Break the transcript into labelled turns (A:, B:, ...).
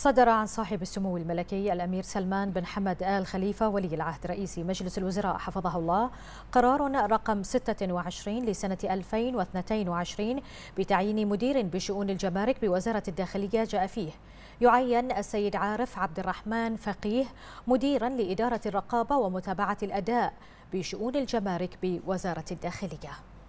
A: صدر عن صاحب السمو الملكي الأمير سلمان بن حمد آل خليفة ولي العهد رئيس مجلس الوزراء حفظه الله قرار رقم 26 لسنة 2022 بتعيين مدير بشؤون الجمارك بوزارة الداخلية جاء فيه يعين السيد عارف عبد الرحمن فقيه مديرا لإدارة الرقابة ومتابعة الأداء بشؤون الجمارك بوزارة الداخلية